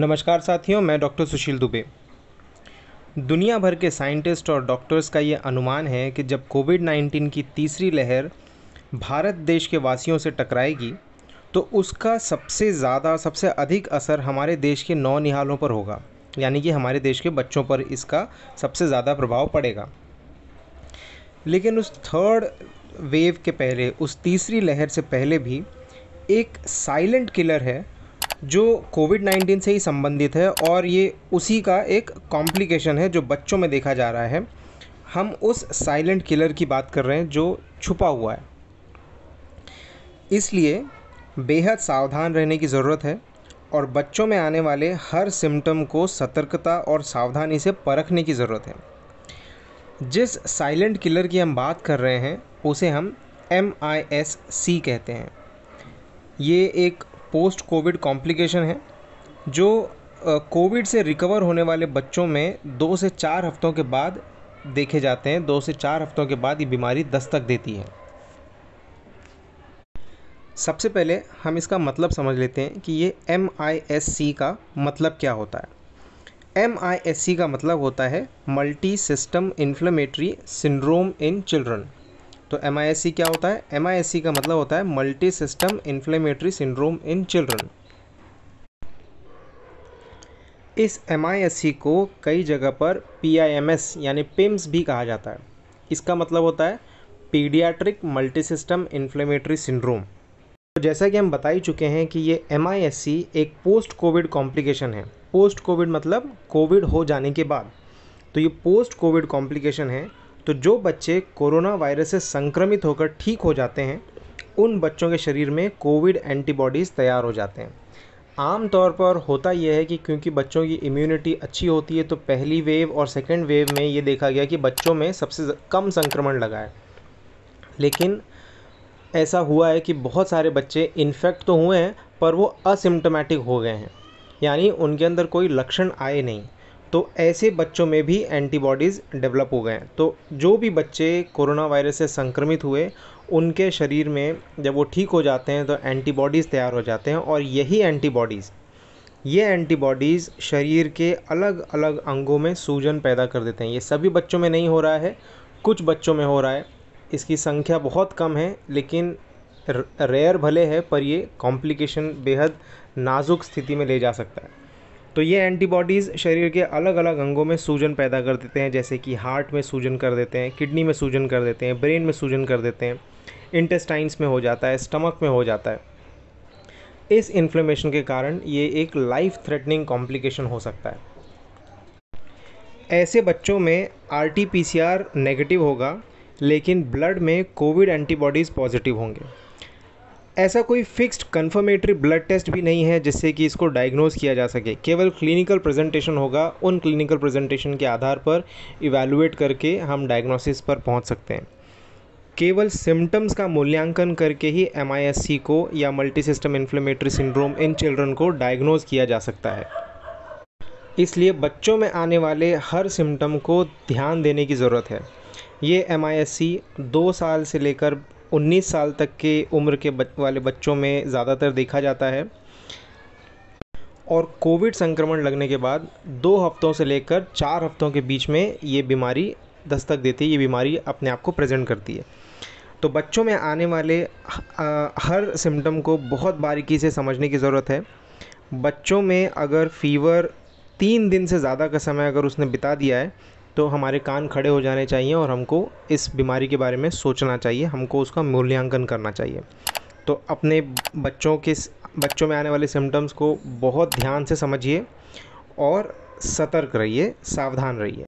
नमस्कार साथियों मैं डॉक्टर सुशील दुबे दुनिया भर के साइंटिस्ट और डॉक्टर्स का ये अनुमान है कि जब कोविड 19 की तीसरी लहर भारत देश के वासियों से टकराएगी तो उसका सबसे ज़्यादा सबसे अधिक असर हमारे देश के नौ निहालों पर होगा यानी कि हमारे देश के बच्चों पर इसका सबसे ज़्यादा प्रभाव पड़ेगा लेकिन उस थर्ड वेव के पहले उस तीसरी लहर से पहले भी एक साइलेंट किलर है जो कोविड 19 से ही संबंधित है और ये उसी का एक कॉम्प्लिकेशन है जो बच्चों में देखा जा रहा है हम उस साइलेंट किलर की बात कर रहे हैं जो छुपा हुआ है इसलिए बेहद सावधान रहने की ज़रूरत है और बच्चों में आने वाले हर सिम्टम को सतर्कता और सावधानी से परखने की ज़रूरत है जिस साइलेंट किलर की हम बात कर रहे हैं उसे हम एम आई एस सी कहते हैं ये एक पोस्ट कोविड कॉम्प्लिकेशन है जो कोविड से रिकवर होने वाले बच्चों में दो से चार हफ्तों के बाद देखे जाते हैं दो से चार हफ्तों के बाद ये बीमारी दस्तक देती है सबसे पहले हम इसका मतलब समझ लेते हैं कि ये एम आई एस सी का मतलब क्या होता है एम आई एस सी का मतलब होता है multi system inflammatory syndrome in children तो एम क्या होता है एम का मतलब होता है multi system inflammatory syndrome in children इस एम को कई जगह पर पी यानी पिम्स भी कहा जाता है इसका मतलब होता है paediatric multi system inflammatory syndrome तो जैसा कि हम बता ही चुके हैं कि ये एम एक पोस्ट कोविड कॉम्प्लिकेशन है पोस्ट कोविड मतलब कोविड हो जाने के बाद तो ये पोस्ट कोविड कॉम्प्लिकेशन है तो जो बच्चे कोरोना वायरस से संक्रमित होकर ठीक हो जाते हैं उन बच्चों के शरीर में कोविड एंटीबॉडीज़ तैयार हो जाते हैं आम तौर पर होता यह है कि क्योंकि बच्चों की इम्यूनिटी अच्छी होती है तो पहली वेव और सेकेंड वेव में ये देखा गया कि बच्चों में सबसे कम संक्रमण लगा है लेकिन ऐसा हुआ है कि बहुत सारे बच्चे इन्फेक्ट तो हुए हैं पर वो असिम्टोमेटिक हो गए हैं यानी उनके अंदर कोई लक्षण आए नहीं तो ऐसे बच्चों में भी एंटीबॉडीज़ डेवलप हो गए हैं तो जो भी बच्चे कोरोना वायरस से संक्रमित हुए उनके शरीर में जब वो ठीक हो जाते हैं तो एंटीबॉडीज़ तैयार हो जाते हैं और यही एंटीबॉडीज़ ये एंटीबॉडीज़ शरीर के अलग अलग अंगों में सूजन पैदा कर देते हैं ये सभी बच्चों में नहीं हो रहा है कुछ बच्चों में हो रहा है इसकी संख्या बहुत कम है लेकिन रेयर भले है पर ये कॉम्प्लिकेशन बेहद नाजुक स्थिति में ले जा सकता है तो ये एंटीबॉडीज़ शरीर के अलग अलग अंगों में सूजन पैदा कर देते हैं जैसे कि हार्ट में सूजन कर देते हैं किडनी में सूजन कर देते हैं ब्रेन में सूजन कर देते हैं इंटेस्टाइंस में हो जाता है स्टमक में हो जाता है इस इन्फ्लेमेशन के कारण ये एक लाइफ थ्रेटनिंग कॉम्प्लिकेशन हो सकता है ऐसे बच्चों में R T P C R negative होगा लेकिन ब्लड में कोविड एंटीबॉडीज़ पॉजिटिव होंगे ऐसा कोई फिक्स्ड कन्फर्मेटरी ब्लड टेस्ट भी नहीं है जिससे कि इसको डायग्नोज किया जा सके केवल क्लिनिकल प्रेजेंटेशन होगा उन क्लिनिकल प्रेजेंटेशन के आधार पर इवेलुएट करके हम डायग्नोसिस पर पहुंच सकते हैं केवल सिम्टम्स का मूल्यांकन करके ही एम को या multi system inflammatory syndrome in children को डायग्नोज किया जा सकता है इसलिए बच्चों में आने वाले हर सिम्टम को ध्यान देने की ज़रूरत है ये एम दो साल से लेकर उन्नीस साल तक के उम्र के बच, वाले बच्चों में ज़्यादातर देखा जाता है और कोविड संक्रमण लगने के बाद दो हफ्तों से लेकर चार हफ्तों के बीच में ये बीमारी दस्तक देती है ये बीमारी अपने आप को प्रेजेंट करती है तो बच्चों में आने वाले हर सिम्टम को बहुत बारीकी से समझने की ज़रूरत है बच्चों में अगर फीवर तीन दिन से ज़्यादा का समय अगर उसने बिता दिया है तो हमारे कान खड़े हो जाने चाहिए और हमको इस बीमारी के बारे में सोचना चाहिए हमको उसका मूल्यांकन करना चाहिए तो अपने बच्चों के बच्चों में आने वाले सिम्टम्स को बहुत ध्यान से समझिए और सतर्क रहिए सावधान रहिए